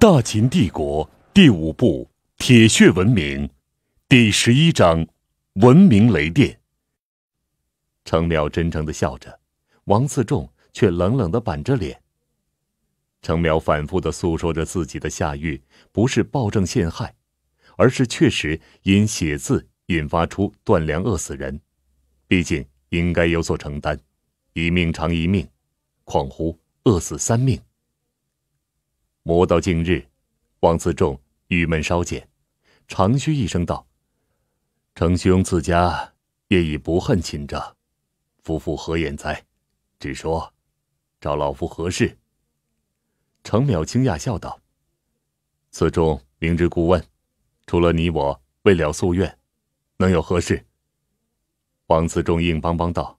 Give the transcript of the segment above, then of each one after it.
大秦帝国第五部《铁血文明》第十一章《文明雷电》。程淼真诚的笑着，王自重却冷冷的板着脸。程淼反复的诉说着自己的下狱不是暴政陷害，而是确实因写字引发出断粮饿死人，毕竟应该有所承担，一命偿一命，况乎饿死三命。磨到近日，王自重郁闷稍减，长吁一声道：“程兄自家也已不恨秦赵，夫妇何言哉？只说找老夫何事？”程淼惊讶笑道：“自重明知故问，除了你我，为了夙愿，能有何事？”王自重硬邦邦道：“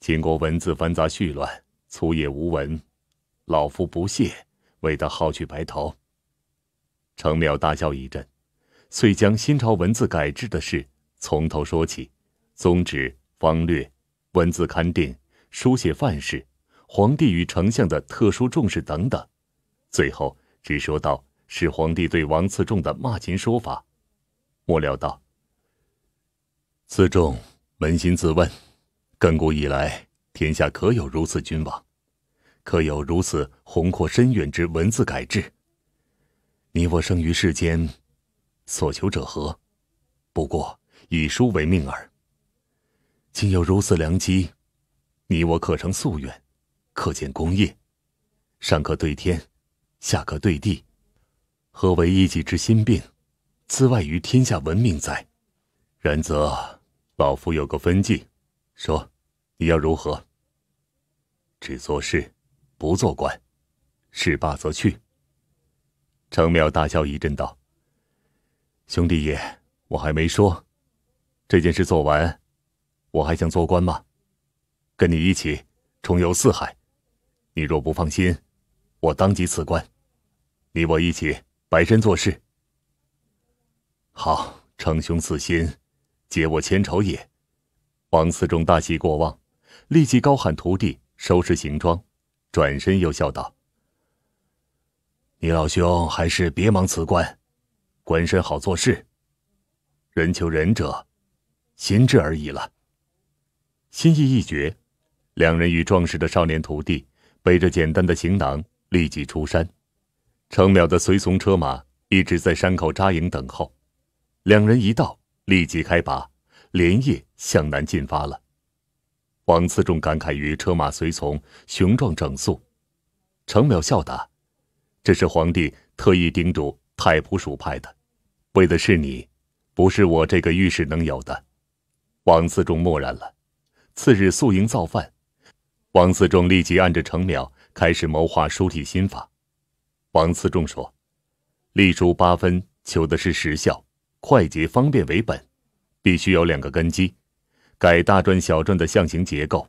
秦国文字繁杂絮乱，粗野无闻，老夫不屑。”为他好取白头。程淼大笑一阵，遂将新朝文字改制的事从头说起，宗旨、方略、文字勘定、书写范式，皇帝与丞相的特殊重视等等，最后只说到是皇帝对王次仲的骂秦说法，末了道：“次仲，扪心自问，亘古以来，天下可有如此君王？”可有如此宏阔深远之文字改制？你我生于世间，所求者何？不过以书为命耳。今有如此良机，你我可成夙愿，可见功业，上可对天，下可对地，何为一己之心病，自外于天下文明哉？然则老夫有个分计，说，你要如何？只做事。不做官，是罢则去。程淼大笑一阵，道：“兄弟也，我还没说，这件事做完，我还想做官吗？跟你一起重游四海，你若不放心，我当即辞官，你我一起摆身做事。”好，程兄此心，解我千愁也。王思忠大喜过望，立即高喊：“徒弟，收拾行装。”转身又笑道：“你老兄还是别忙辞官，官身好做事。人求仁者，心知而已了。心意一决，两人与壮实的少年徒弟背着简单的行囊，立即出山。程淼的随从车马一直在山口扎营等候，两人一到，立即开拔，连夜向南进发了。”王思仲感慨于车马随从雄壮整肃，程淼笑答：“这是皇帝特意叮嘱太仆属派的，为的是你，不是我这个御史能有的。”王思仲默然了。次日宿营造饭，王思仲立即按着程淼开始谋划书体新法。王思仲说：“隶书八分，求的是实效，快捷方便为本，必须有两个根基。”改大篆小篆的象形结构，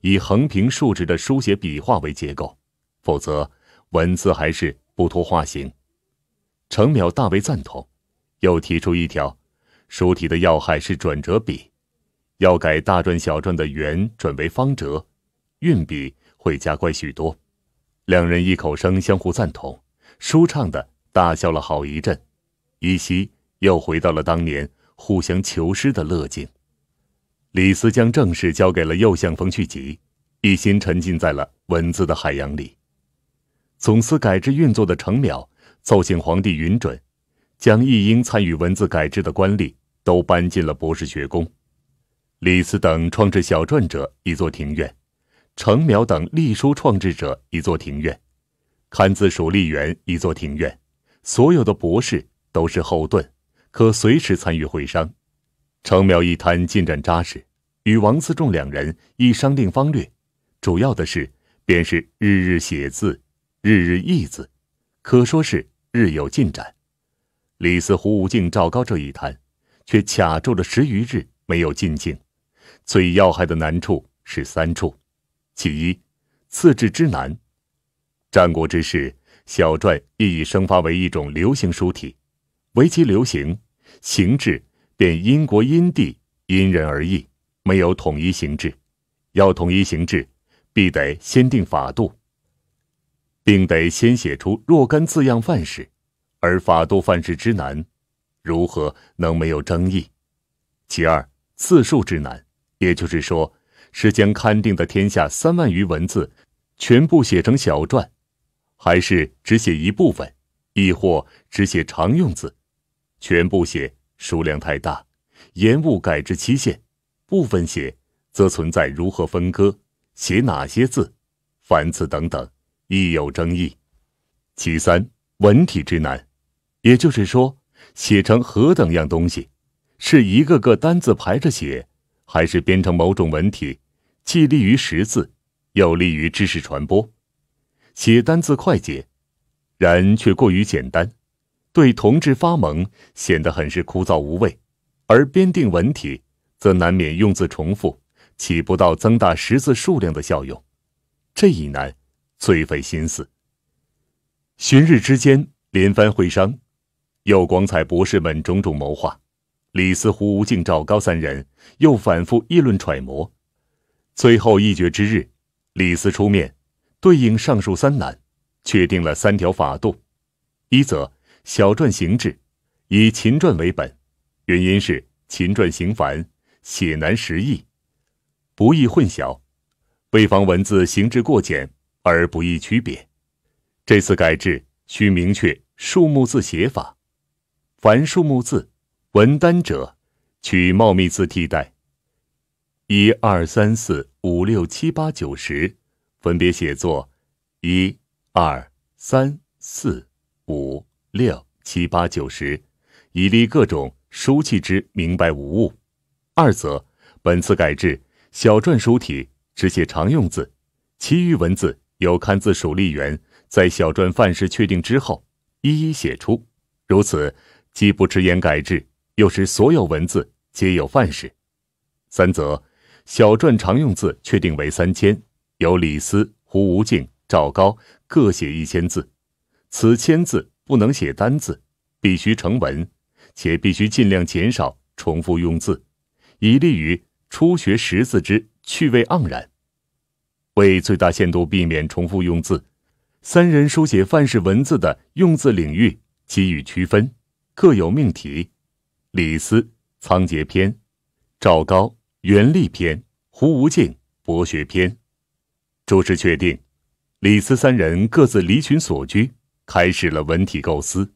以横平竖直的书写笔画为结构，否则文字还是不脱画形。程淼大为赞同，又提出一条：书体的要害是转折笔，要改大篆小篆的圆转为方折，运笔会加快许多。两人一口声相互赞同，舒畅的大笑了好一阵，依稀又回到了当年互相求师的乐境。李斯将正事交给了右相冯去疾，一心沉浸在了文字的海洋里。总司改制运作的程邈奏请皇帝允准，将一应参与文字改制的官吏都搬进了博士学宫。李斯等创制小篆者一座庭院，程邈等隶书创制者一座庭院，看字署隶员一座庭院，所有的博士都是后盾，可随时参与会商。程邈一摊进展扎实，与王思仲两人已商定方略，主要的事便是日日写字，日日译字，可说是日有进展。李斯、胡无敬、赵高这一摊，却卡住了十余日没有进境。最要害的难处是三处：其一，次制之难。战国之事，小篆亦已生发为一种流行书体，为其流行，形制。便因国因地因人而异，没有统一形制。要统一形制，必得先定法度，并得先写出若干字样范式。而法度范式之难，如何能没有争议？其二次数之难，也就是说，是将刊定的天下三万余文字全部写成小篆，还是只写一部分，亦或只写常用字，全部写？数量太大，延误改制期限；部分写则存在如何分割、写哪些字、繁字等等，亦有争议。其三，文体之难，也就是说，写成何等样东西，是一个个单字排着写，还是编成某种文体，既利于识字，又利于知识传播，写单字快捷，然却过于简单。对同志发蒙显得很是枯燥无味，而编定文体则难免用字重复，起不到增大识字数量的效用，这一难最费心思。旬日之间，连番会商，有光彩博士们种种谋划，李斯、胡无敬、赵高三人又反复议论揣摩，最后一决之日，李斯出面，对应上述三难，确定了三条法度，一则。小篆形制以秦篆为本，原因是秦篆行繁写难识易，不易混淆，为防文字形制过简而不易区别。这次改制需明确数目字写法，凡数目字文单者，取茂密字替代。一二三四五六七八九十，分别写作一二三四五。六七八九十，以立各种书契之明白无误。二则，本次改制小篆书体只写常用字，其余文字由刊字署吏员在小篆范式确定之后一一写出。如此，既不直言改制，又使所有文字皆有范式。三则，小篆常用字确定为三千，由李斯、胡无敬、赵高各写一千字，此千字。不能写单字，必须成文，且必须尽量减少重复用字，以利于初学识字之趣味盎然。为最大限度避免重复用字，三人书写范式文字的用字领域给予区分，各有命题：李斯《仓颉篇》，赵高《袁立篇》，胡无敬《博学篇》。周氏确定，李斯三人各自离群所居。开始了文体构思，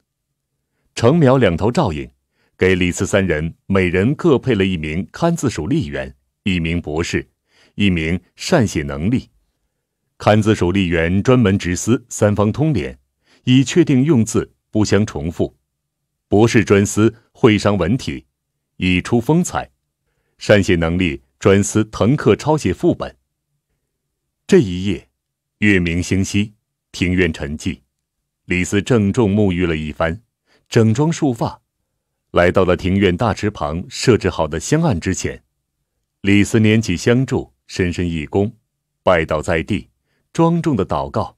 程淼两头照应，给李斯三人每人各配了一名勘字署吏员，一名博士，一名善写能力。勘字署吏员专门执司三方通联，以确定用字不相重复。博士专司会商文体，以出风采。善写能力专司腾刻抄写副本。这一夜，月明星稀，庭院沉寂。李斯郑重沐浴了一番，整装束发，来到了庭院大池旁设置好的香案之前。李斯捻起香柱，深深一躬，拜倒在地，庄重的祷告：“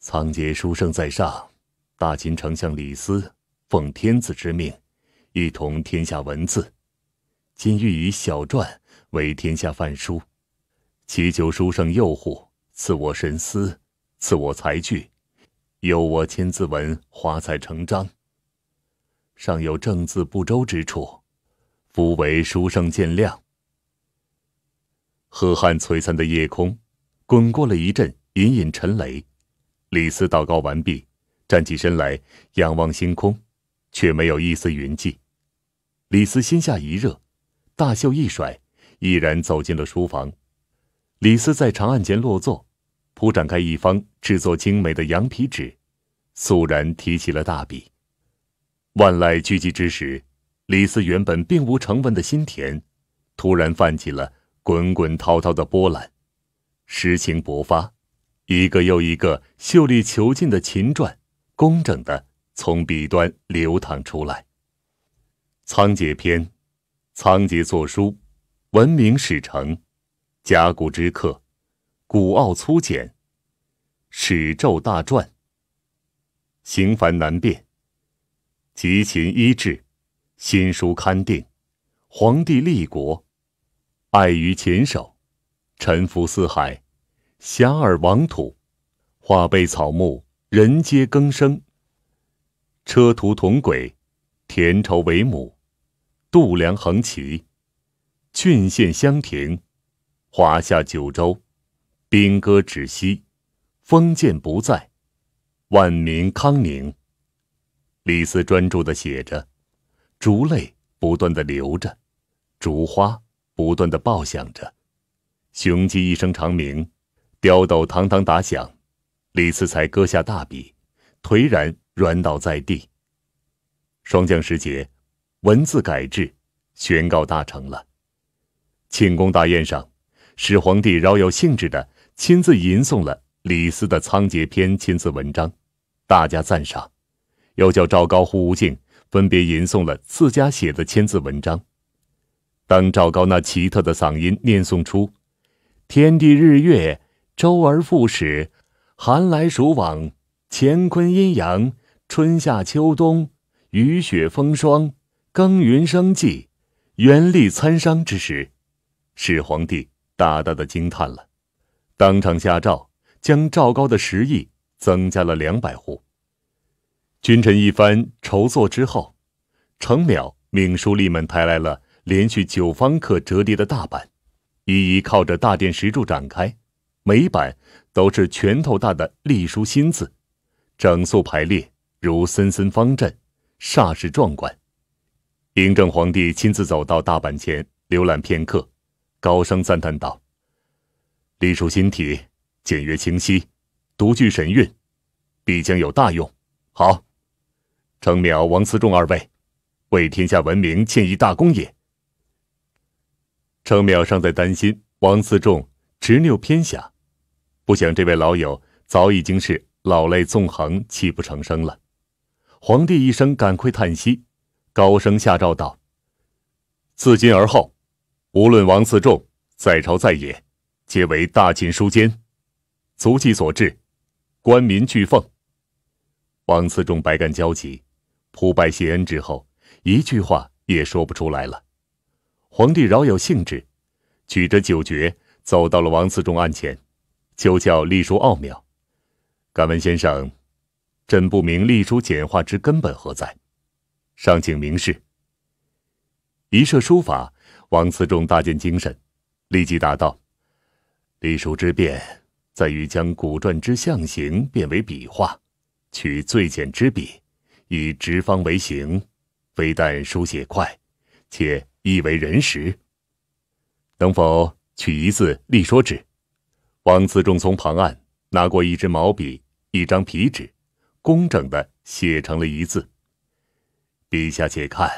仓颉书圣在上，大秦丞相李斯奉天子之命，一统天下文字，今欲以小篆为天下范书，祈求书圣佑护，赐我神思，赐我才具。”有我千字文，华彩成章。尚有正字不周之处，夫为书生见谅。河汉璀璨的夜空，滚过了一阵隐隐沉雷。李斯祷告完毕，站起身来，仰望星空，却没有一丝云迹。李斯心下一热，大袖一甩，毅然走进了书房。李斯在长案前落座。铺展开一方制作精美的羊皮纸，肃然提起了大笔。万籁俱寂之时，李斯原本并无成文的心田，突然泛起了滚滚滔滔的波澜，诗情勃发，一个又一个秀丽遒劲的秦篆，工整的从笔端流淌出来。仓颉篇，仓颉作书，文明始成，甲骨之刻。古奥粗简，史咒大篆。行繁难辨，集秦医治，新书刊定，皇帝立国，爱于秦守，臣服四海，遐迩王土，化被草木，人皆更生。车徒同轨，田畴为亩，度量衡齐，郡县乡亭，华夏九州。兵戈止息，封建不再，万民康宁。李斯专注地写着，竹泪不断地流着，竹花不断地爆响着，雄鸡一声长鸣，刁斗堂堂打响，李斯才搁下大笔，颓然软倒在地。霜降时节，文字改制宣告大成了。庆功大宴上，始皇帝饶有兴致地。亲自吟诵了李斯的《仓颉篇》千字文章，大加赞赏；又叫赵高、胡无敬分别吟诵了自家写的千字文章。当赵高那奇特的嗓音念诵出“天地日月，周而复始；寒来暑往，乾坤阴阳；春夏秋冬，雨雪风霜；耕耘生计，元力参商”之时，始皇帝大大的惊叹了。当场下诏，将赵高的食邑增加了两百户。君臣一番筹措之后，程邈命书吏们抬来了连续九方可折叠的大板，一一靠着大殿石柱展开，每板都是拳头大的隶书新字，整肃排列如森森方阵，煞是壮观。嬴政皇帝亲自走到大板前浏览片刻，高声赞叹道。隶书新体，简约清晰，独具神韵，必将有大用。好，程邈、王思仲二位，为天下闻名，建一大功也。程淼尚在担心，王思仲执拗偏狭，不想这位老友早已经是老泪纵横，泣不成声了。皇帝一声感快叹息，高声下诏道：“自今而后，无论王思仲在朝在野。”皆为大秦书监，足迹所至，官民俱奉。王嗣仲百感交集，扑拜谢恩之后，一句话也说不出来了。皇帝饶有兴致，举着酒爵走到了王嗣仲案前，求教隶书奥妙，敢问先生，朕不明隶书简化之根本何在，尚请明示。一设书法，王次仲大见精神，立即答道。隶书之变，在于将古篆之象形变为笔画，取最简之笔，以直方为形，非但书写快，且易为人识。能否取一字立说之？王自重从旁案拿过一支毛笔、一张皮纸，工整的写成了一字。陛下且看，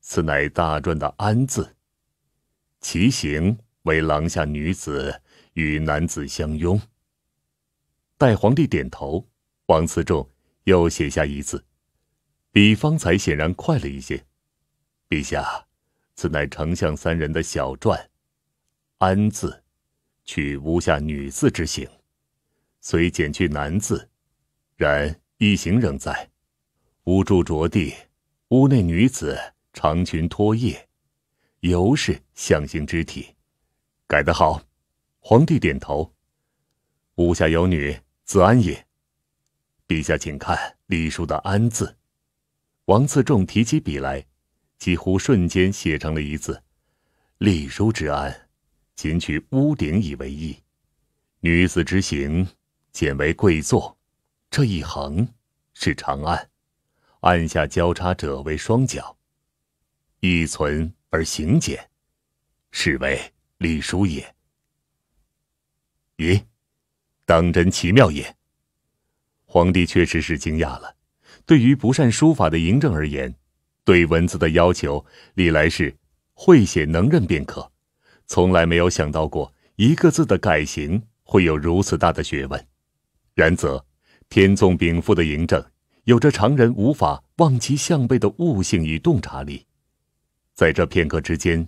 此乃大篆的“安”字，其形为廊下女子。与男子相拥。待皇帝点头，王思仲又写下一字，比方才显然快了一些。陛下，此乃丞相三人的小传。安字，取屋下女字之形，虽减去男字，然一行仍在。屋住着地，屋内女子长裙拖曳，犹是象形之体。改得好。皇帝点头。吾下有女，子安也。陛下请看隶书的“安”字。王次仲提起笔来，几乎瞬间写成了一字。隶书之安，仅取屋顶以为意。女子之行，简为跪坐。这一横是长按，按下交叉者为双脚。一存而行简，是为隶书也。咦，当真奇妙也！皇帝确实是惊讶了。对于不善书法的嬴政而言，对文字的要求历来是会写能认便可，从来没有想到过一个字的改形会有如此大的学问。然则，天纵禀赋的嬴政有着常人无法望其项背的悟性与洞察力，在这片刻之间，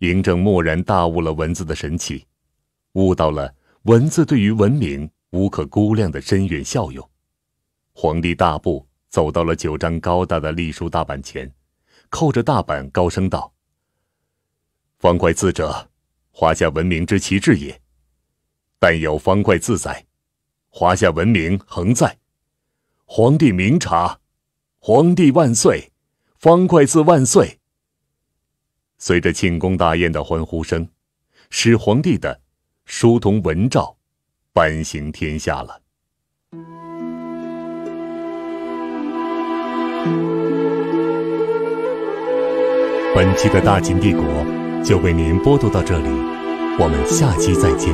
嬴政蓦然大悟了文字的神奇，悟到了。文字对于文明无可估量的深远效用。皇帝大步走到了九张高大的隶书大板前，扣着大板高声道：“方块字者，华夏文明之旗帜也。但有方块字在，华夏文明恒在。皇帝明察，皇帝万岁，方块字万岁。”随着庆功大宴的欢呼声，始皇帝的。书同文照，颁行天下了。本期的大秦帝国就为您播读到这里，我们下期再见。